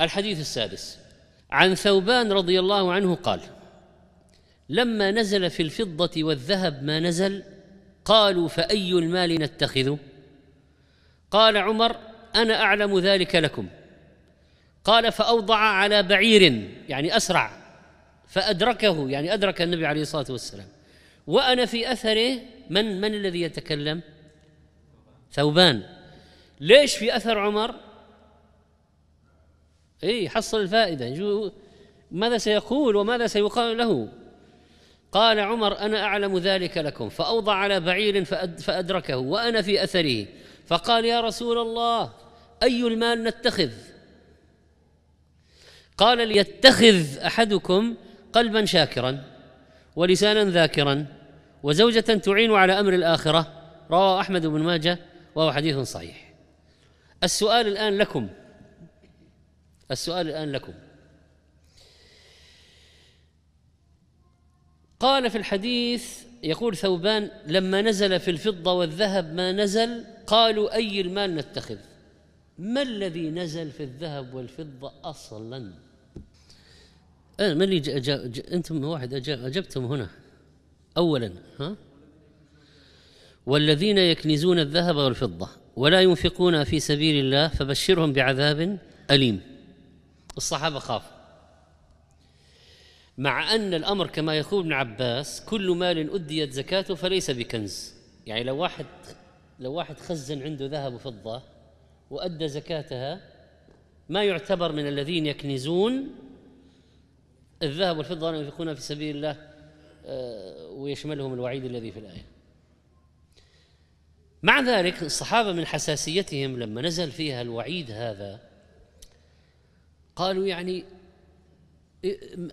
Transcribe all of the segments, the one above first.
الحديث السادس عن ثوبان رضي الله عنه قال لما نزل في الفضه والذهب ما نزل قالوا فاي المال نتخذ قال عمر انا اعلم ذلك لكم قال فاوضع على بعير يعني اسرع فادركه يعني ادرك النبي عليه الصلاه والسلام وانا في اثره من من الذي يتكلم ثوبان ليش في اثر عمر اي يحصل الفائده ماذا سيقول وماذا سيقال له قال عمر انا اعلم ذلك لكم فاوضع على بعير فادركه وانا في اثره فقال يا رسول الله اي المال نتخذ قال ليتخذ احدكم قلبا شاكرا ولسانا ذاكرا وزوجه تعين على امر الاخره رواه احمد بن ماجه وهو حديث صحيح السؤال الان لكم السؤال الآن لكم قال في الحديث يقول ثوبان لما نزل في الفضة والذهب ما نزل قالوا أي المال نتخذ ما الذي نزل في الذهب والفضة أصلا أنا من اللي أنتم واحد أجبتم هنا أولا ها والذين يكنزون الذهب والفضة ولا ينفقون في سبيل الله فبشرهم بعذاب أليم الصحابة خافوا مع أن الأمر كما يقول ابن عباس كل مال أديت زكاته فليس بكنز يعني لو واحد لو واحد خزن عنده ذهب وفضة وأدى زكاتها ما يعتبر من الذين يكنزون الذهب والفضة ينفقون في سبيل الله آه، ويشملهم الوعيد الذي في الآية مع ذلك الصحابة من حساسيتهم لما نزل فيها الوعيد هذا قالوا يعني إيه، إيه،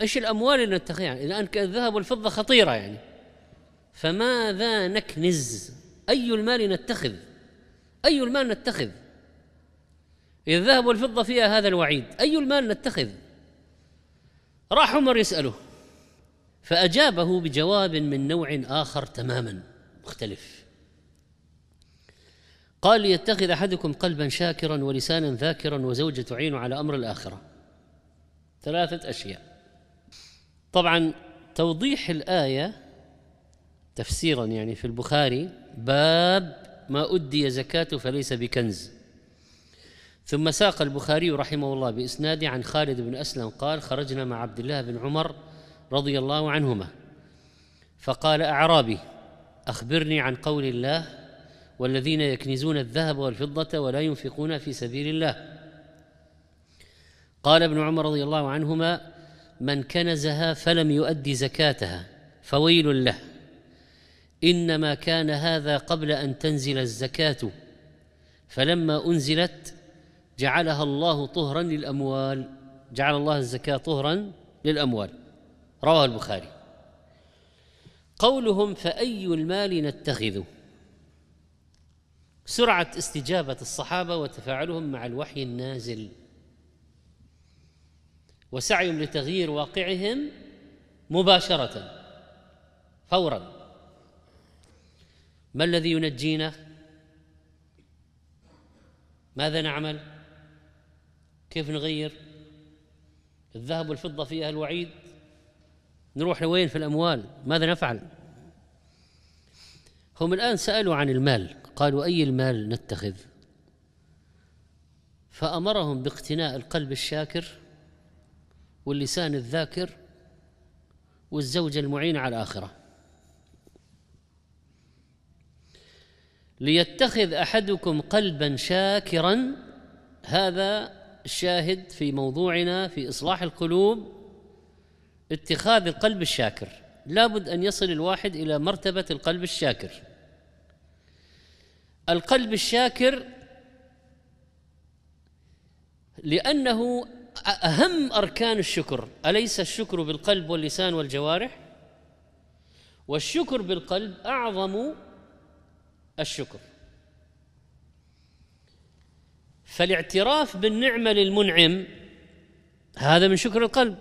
ايش الاموال اللي نتخذها يعني الان الذهب والفضه خطيره يعني فماذا نكنز اي المال نتخذ اي المال نتخذ الذهب والفضه فيها هذا الوعيد اي المال نتخذ راح عمر يساله فاجابه بجواب من نوع اخر تماما مختلف قال ليتخذ أحدكم قلبا شاكرا ولسانا ذاكرا وزوجة تعين على أمر الآخرة ثلاثة أشياء طبعا توضيح الآية تفسيرا يعني في البخاري باب ما أدي زكاته فليس بكنز ثم ساق البخاري رحمه الله بإسناده عن خالد بن أسلم قال خرجنا مع عبد الله بن عمر رضي الله عنهما فقال أعرابي أخبرني عن قول الله والذين يكنزون الذهب والفضة ولا ينفقون في سبيل الله قال ابن عمر رضي الله عنهما من كنزها فلم يؤد زكاتها فويل له انما كان هذا قبل ان تنزل الزكاه فلما انزلت جعلها الله طهرا للاموال جعل الله الزكاه طهرا للاموال رواه البخاري قولهم فاي المال نتخذه سرعه استجابه الصحابه وتفاعلهم مع الوحي النازل وسعيهم لتغيير واقعهم مباشره فورا ما الذي ينجينا ماذا نعمل كيف نغير الذهب والفضه في اهل وعيد نروح لوين في الاموال ماذا نفعل هم الان سالوا عن المال قالوا أي المال نتخذ فأمرهم باقتناء القلب الشاكر واللسان الذاكر والزوجة المعينة على الآخرة ليتخذ أحدكم قلبا شاكرا هذا الشاهد في موضوعنا في إصلاح القلوب اتخاذ القلب الشاكر لابد أن يصل الواحد إلى مرتبة القلب الشاكر القلب الشاكر لأنه أهم أركان الشكر أليس الشكر بالقلب واللسان والجوارح والشكر بالقلب أعظم الشكر فالاعتراف بالنعمة للمنعم هذا من شكر القلب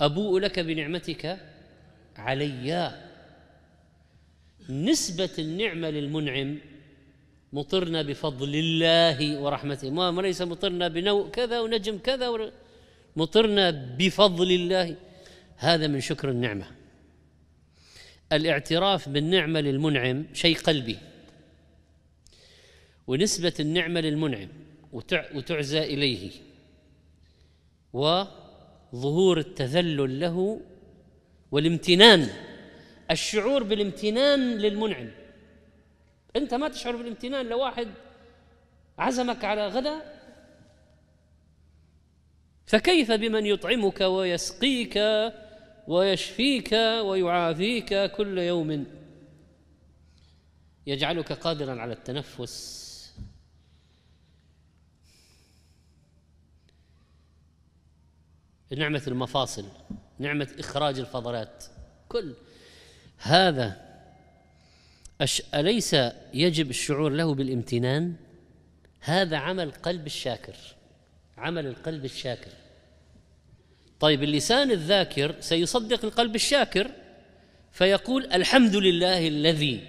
أبوء لك بنعمتك عليّ نسبة النعمة للمنعم مطرنا بفضل الله ورحمته ما ليس مطرنا بنوء كذا ونجم كذا مطرنا بفضل الله هذا من شكر النعمه الاعتراف بالنعمه للمنعم شيء قلبي ونسبه النعمه للمنعم وتعزى اليه وظهور التذلل له والامتنان الشعور بالامتنان للمنعم أنت ما تشعر بالامتنان لو عزمك على غداء فكيف بمن يطعمك ويسقيك ويشفيك ويعافيك كل يوم يجعلك قادرا على التنفس نعمة المفاصل نعمة إخراج الفضلات كل هذا أش... أليس يجب الشعور له بالامتنان؟ هذا عمل قلب الشاكر عمل القلب الشاكر طيب اللسان الذاكر سيصدق القلب الشاكر فيقول الحمد لله الذي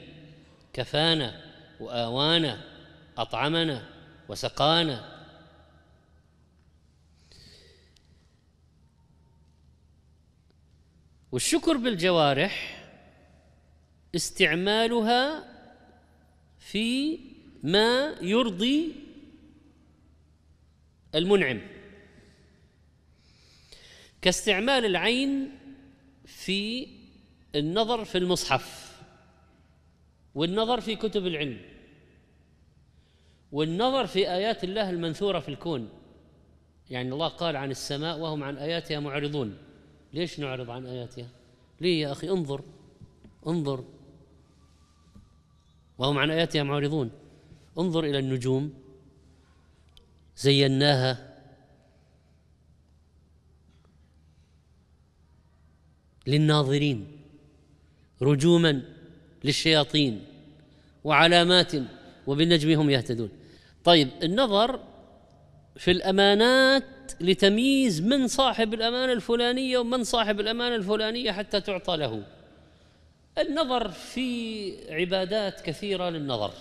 كفانا واوانا اطعمنا وسقانا والشكر بالجوارح استعمالها في ما يرضي المنعم كاستعمال العين في النظر في المصحف والنظر في كتب العلم والنظر في ايات الله المنثوره في الكون يعني الله قال عن السماء وهم عن اياتها معرضون ليش نعرض عن اياتها ليه يا اخي انظر انظر وهم عن آياتها معرضون انظر إلى النجوم زيناها للناظرين رجوما للشياطين وعلامات وبالنجم هم يهتدون طيب النظر في الأمانات لتمييز من صاحب الأمانة الفلانية ومن صاحب الأمانة الفلانية حتى تعطى له النظر في عبادات كثيره للنظر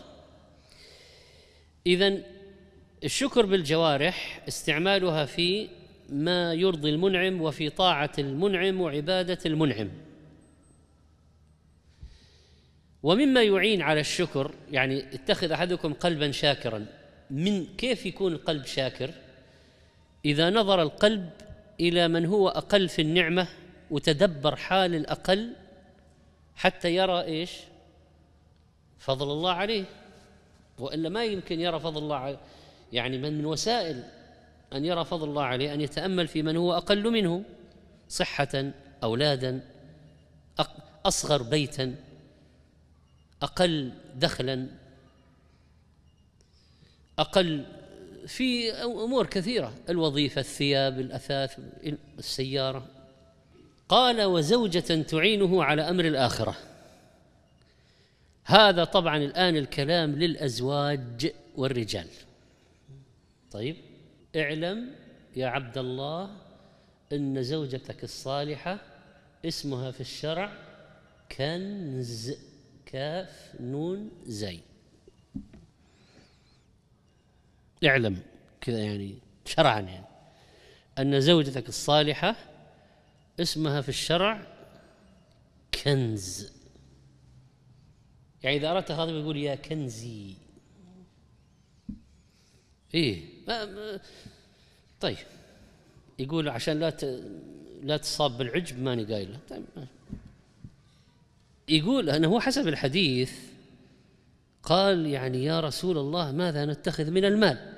اذا الشكر بالجوارح استعمالها في ما يرضي المنعم وفي طاعه المنعم وعباده المنعم ومما يعين على الشكر يعني اتخذ احدكم قلبا شاكرا من كيف يكون القلب شاكر اذا نظر القلب الى من هو اقل في النعمه وتدبر حال الاقل حتى يرى ايش فضل الله عليه والا ما يمكن يرى فضل الله عليه يعني من من وسائل ان يرى فضل الله عليه ان يتامل في من هو اقل منه صحه اولادا اصغر بيتا اقل دخلا اقل في امور كثيره الوظيفه الثياب الاثاث السياره قال وزوجة تعينه على أمر الآخرة هذا طبعا الآن الكلام للأزواج والرجال طيب اعلم يا عبد الله أن زوجتك الصالحة اسمها في الشرع كنز كاف نون زي اعلم كذا يعني شرعا يعني أن زوجتك الصالحة اسمها في الشرع كنز يعني إذا أردت خاطب يقول يا كنزي إيه طيب يقول عشان لا لا تصاب بالعجب ماني قايله طيب يقول أنه هو حسب الحديث قال يعني يا رسول الله ماذا نتخذ من المال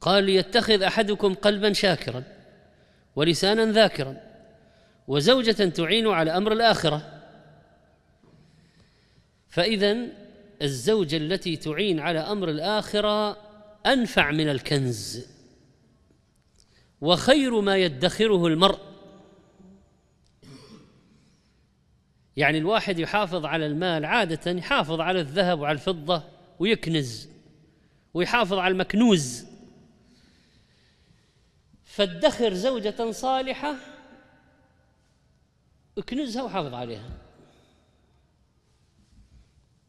قال ليتخذ أحدكم قلبا شاكرا ولسانا ذاكرا وزوجة تعين على أمر الآخرة فإذا الزوجة التي تعين على أمر الآخرة أنفع من الكنز وخير ما يدخره المرء يعني الواحد يحافظ على المال عادة يحافظ على الذهب وعلى الفضة ويكنز ويحافظ على المكنوز فادخر زوجة صالحة اكنزها وحافظ عليها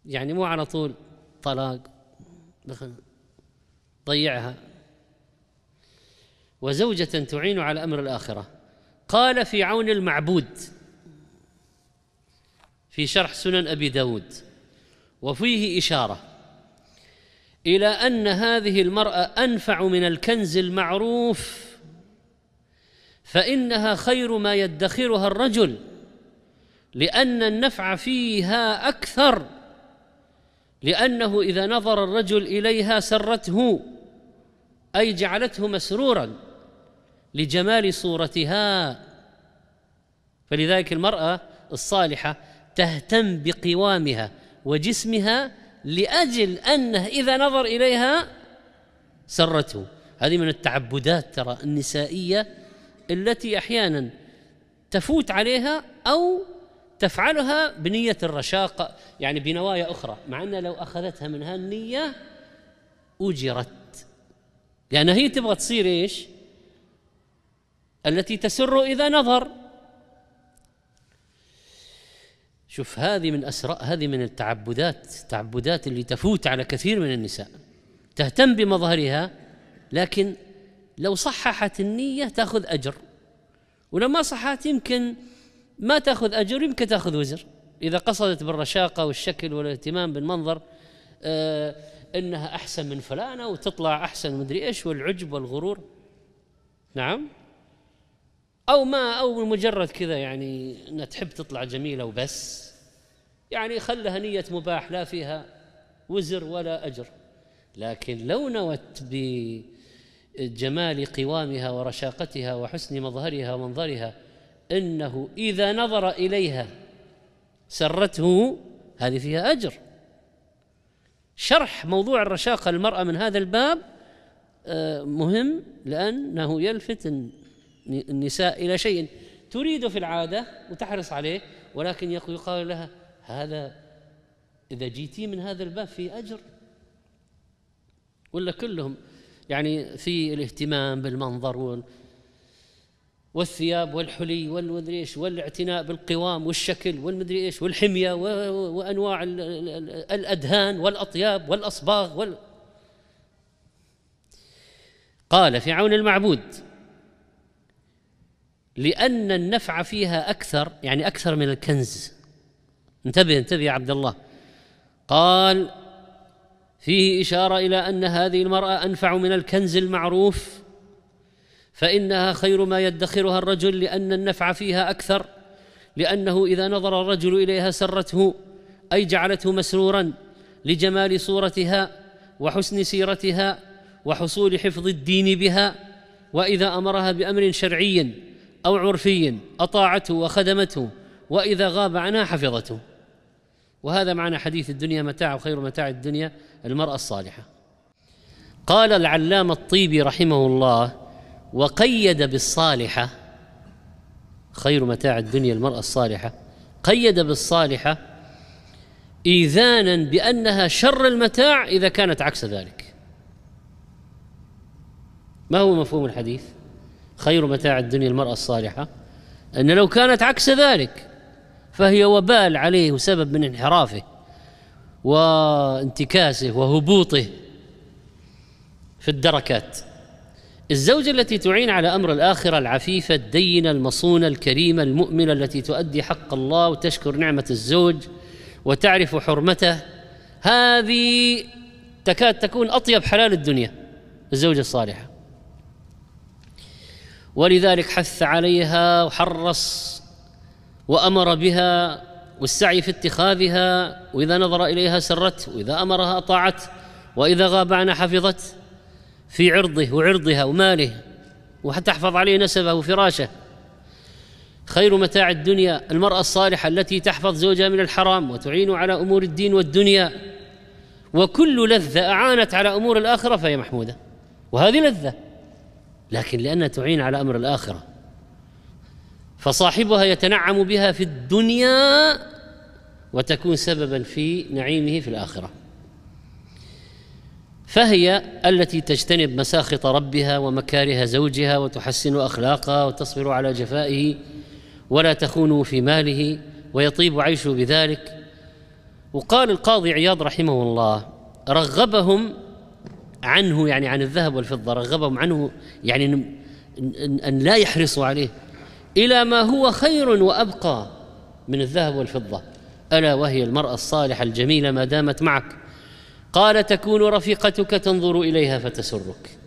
يعني مو على طول طلاق دخل ضيعها وزوجة تعين على أمر الآخرة قال في عون المعبود في شرح سنن أبي داود وفيه إشارة إلى أن هذه المرأة أنفع من الكنز المعروف فانها خير ما يدخرها الرجل لان النفع فيها اكثر لانه اذا نظر الرجل اليها سرته اي جعلته مسرورا لجمال صورتها فلذلك المراه الصالحه تهتم بقوامها وجسمها لاجل انه اذا نظر اليها سرته هذه من التعبدات ترى النسائيه التي احيانا تفوت عليها او تفعلها بنيه الرشاقه يعني بنوايا اخرى مع ان لو اخذتها من هالنيه اجرت لان هي تبغى تصير ايش؟ التي تسر اذا نظر شوف هذه من اسرار هذه من التعبدات التعبدات اللي تفوت على كثير من النساء تهتم بمظهرها لكن لو صححت النية تأخذ أجر ولما صحت يمكن ما تأخذ أجر يمكن تأخذ وزر إذا قصدت بالرشاقة والشكل والاهتمام بالمنظر آه إنها أحسن من فلانة وتطلع أحسن مدري إيش والعجب والغرور نعم أو ما أو مجرد كذا يعني أنها تحب تطلع جميلة وبس يعني خلها نية مباح لا فيها وزر ولا أجر لكن لو نوت ب جمال قوامها ورشاقتها وحسن مظهرها ومنظرها انه اذا نظر اليها سرته هذه فيها اجر شرح موضوع الرشاقه المراه من هذا الباب آه، مهم لانه يلفت النساء الى شيء تريد في العاده وتحرص عليه ولكن يقال لها هذا اذا جيتي من هذا الباب في اجر ولا كلهم يعني في الاهتمام بالمنظر والثياب والحلي والمدري ايش والاعتناء بالقوام والشكل والمدري ايش والحميه وانواع الادهان والاطياب والاصباغ وال قال في عون المعبود لأن النفع فيها أكثر يعني أكثر من الكنز انتبه انتبه يا عبد الله قال فيه إشارة إلى أن هذه المرأة أنفع من الكنز المعروف فإنها خير ما يدخرها الرجل لأن النفع فيها أكثر لأنه إذا نظر الرجل إليها سرته أي جعلته مسرورا لجمال صورتها وحسن سيرتها وحصول حفظ الدين بها وإذا أمرها بأمر شرعي أو عرفي أطاعته وخدمته وإذا غاب عنها حفظته وهذا معنى حديث الدنيا متاع وخير متاع الدنيا المرأة الصالحة قال العلامة الطيبي رحمه الله وقيد بالصالحة خير متاع الدنيا المرأة الصالحة قيد بالصالحة إيذانا بأنها شر المتاع إذا كانت عكس ذلك ما هو مفهوم الحديث خير متاع الدنيا المرأة الصالحة أن لو كانت عكس ذلك فهي وبال عليه وسبب من انحرافه وانتكاسه وهبوطه في الدركات الزوجة التي تعين على أمر الآخرة العفيفة الدينة المصونة الكريمة المؤمنة التي تؤدي حق الله وتشكر نعمة الزوج وتعرف حرمته هذه تكاد تكون أطيب حلال الدنيا الزوجة الصالحة ولذلك حث عليها وحرص وامر بها والسعي في اتخاذها واذا نظر اليها سرته واذا امرها اطاعته واذا غاب عنها حفظته في عرضه وعرضها وماله وحتى تحفظ عليه نسبه وفراشه خير متاع الدنيا المرأة الصالحة التي تحفظ زوجها من الحرام وتعين على أمور الدين والدنيا وكل لذة أعانت على أمور الآخرة فهي محمودة وهذه لذة لكن لأنها تعين على أمر الآخرة فصاحبها يتنعم بها في الدنيا وتكون سببا في نعيمه في الاخره فهي التي تجتنب مساخط ربها ومكاره زوجها وتحسن اخلاقها وتصبر على جفائه ولا تخون في ماله ويطيب عيشه بذلك وقال القاضي عياض رحمه الله رغبهم عنه يعني عن الذهب والفضه رغبهم عنه يعني ان لا يحرصوا عليه الى ما هو خير وابقى من الذهب والفضه الا وهي المراه الصالحه الجميله ما دامت معك قال تكون رفيقتك تنظر اليها فتسرك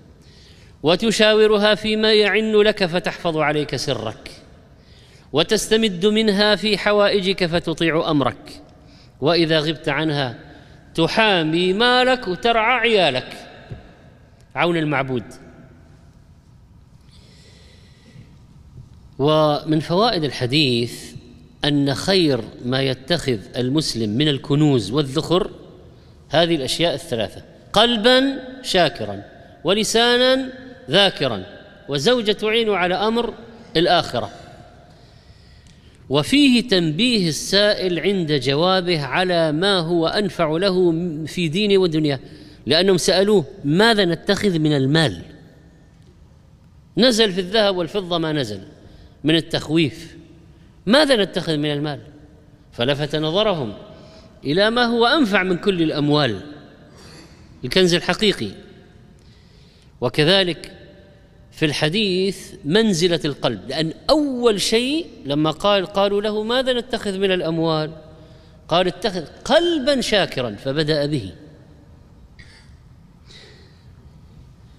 وتشاورها فيما يعن لك فتحفظ عليك سرك وتستمد منها في حوائجك فتطيع امرك واذا غبت عنها تحامي مالك وترعى عيالك عون المعبود ومن فوائد الحديث ان خير ما يتخذ المسلم من الكنوز والذخر هذه الاشياء الثلاثه قلبا شاكرا ولسانا ذاكرا وزوجه تعين على امر الاخره وفيه تنبيه السائل عند جوابه على ما هو انفع له في دينه ودنياه لانهم سالوه ماذا نتخذ من المال نزل في الذهب والفضه ما نزل من التخويف ماذا نتخذ من المال فلفت نظرهم الى ما هو انفع من كل الاموال الكنز الحقيقي وكذلك في الحديث منزله القلب لان اول شيء لما قال قالوا له ماذا نتخذ من الاموال قال اتخذ قلبا شاكرا فبدا به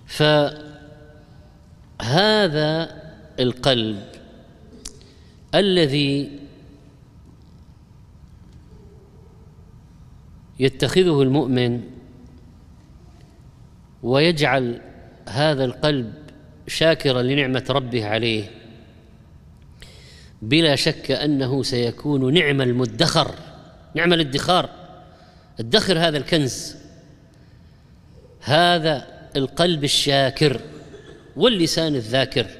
فهذا القلب الذي يتخذه المؤمن ويجعل هذا القلب شاكرا لنعمه ربه عليه بلا شك انه سيكون نعم المدخر نعم الادخار ادخر هذا الكنز هذا القلب الشاكر واللسان الذاكر